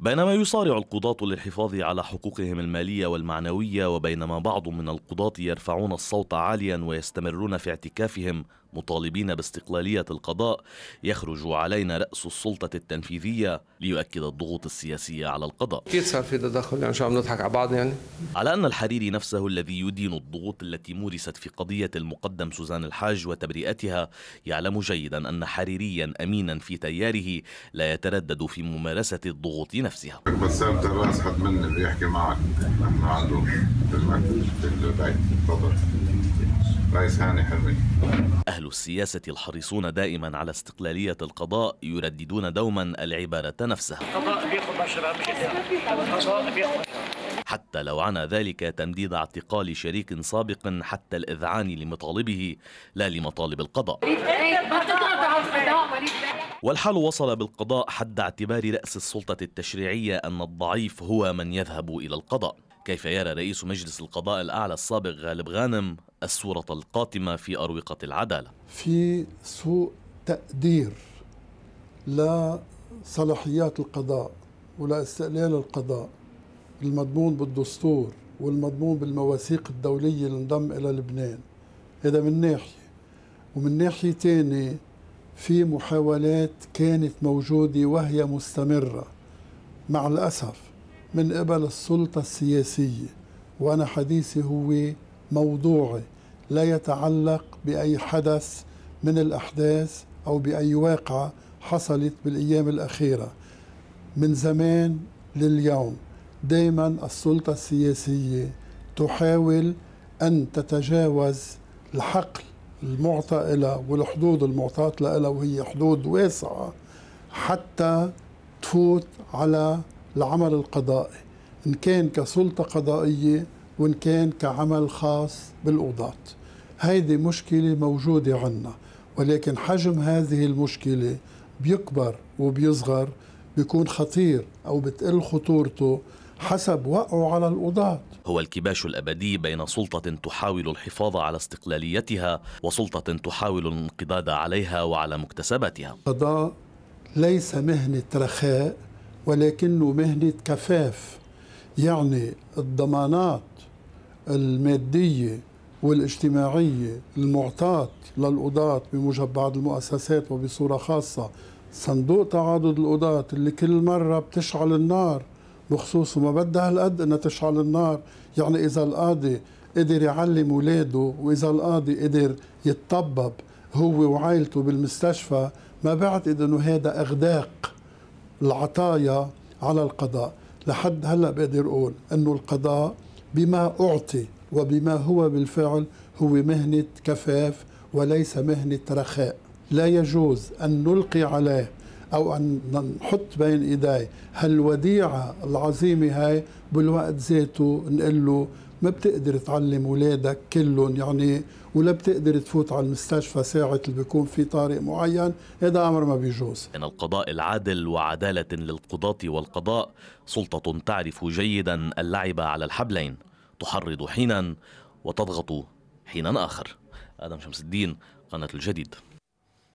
بينما يصارع القضاة للحفاظ على حقوقهم المالية والمعنوية وبينما بعض من القضاة يرفعون الصوت عاليا ويستمرون في اعتكافهم مطالبين باستقلالية القضاء يخرج علينا رأس السلطة التنفيذية ليؤكد الضغوط السياسية على القضاء أكيد صار في تدخل يعني شو عم نضحك على بعض يعني على أن الحريري نفسه الذي يدين الضغوط التي مورست في قضية المقدم سوزان الحاج وتبرئتها يعلم جيدا أن حريريا أمينا في تياره لا يتردد في ممارسة الضغوط نفسها بسام تراس حد مني بيحكي معك نحن عنده أهل السياسة الحريصون دائما على استقلالية القضاء يرددون دوما العبارة نفسها حتى لو عنى ذلك تمديد اعتقال شريك سابق حتى الإذعان لمطالبه لا لمطالب القضاء والحال وصل بالقضاء حد اعتبار رأس السلطة التشريعية أن الضعيف هو من يذهب إلى القضاء كيف يرى رئيس مجلس القضاء الأعلى السابق غالب غانم الصورة القاتمة في أروقة العدالة في سوء تقدير لصلاحيات القضاء ولاستقلال القضاء المضمون بالدستور والمضمون بالمواثيق الدولية اللي انضم إلى لبنان هذا من ناحية ومن ناحية تانية في محاولات كانت موجودة وهي مستمرة مع الأسف من قبل السلطة السياسية وأنا حديثي هو موضوعي لا يتعلق بأي حدث من الأحداث أو بأي واقعة حصلت بالأيام الأخيرة من زمان لليوم دائما السلطة السياسية تحاول أن تتجاوز الحقل المعطى لها والحدود المعطاة لها وهي حدود واسعة حتى تفوت على العمل القضائي إن كان كسلطة قضائية وإن كان كعمل خاص بالقضاة هيدي مشكلة موجودة عنا ولكن حجم هذه المشكلة بيكبر وبيصغر بيكون خطير أو بتقل خطورته حسب وقعه على القضاة هو الكباش الأبدي بين سلطة تحاول الحفاظ على استقلاليتها وسلطة تحاول الانقضاض عليها وعلى مكتسباتها القضاء ليس مهنة رخاء ولكنه مهنة كفاف يعني الضمانات المادية والاجتماعية المعطاة للقضاة بموجب بعض المؤسسات وبصورة خاصة صندوق تعاضد القضاة اللي كل مرة بتشعل النار بخصوص ما بدها هالقد انها تشعل النار يعني اذا القاضي قدر يعلم اولاده واذا القاضي قدر يتطبب هو وعائلته بالمستشفى ما بعتقد انه هذا اغداق العطايا على القضاء لحد هلا بقدر اقول انه القضاء بما اعطي وبما هو بالفعل هو مهنه كفاف وليس مهنه رخاء لا يجوز ان نلقي عليه او ان نحط بين ايديه هالوديعه العظيمه هاي بالوقت ذاته نقول له ما بتقدر تعلم اولادك كلهم يعني ولا بتقدر تفوت على المستشفى ساعة اللي بيكون في طارق معين هذا أمر ما بيجوز إن القضاء العادل وعدالة للقضاة والقضاء سلطة تعرف جيدا اللعب على الحبلين تحرض حينا وتضغط حينا آخر آدم شمس الدين قناة الجديد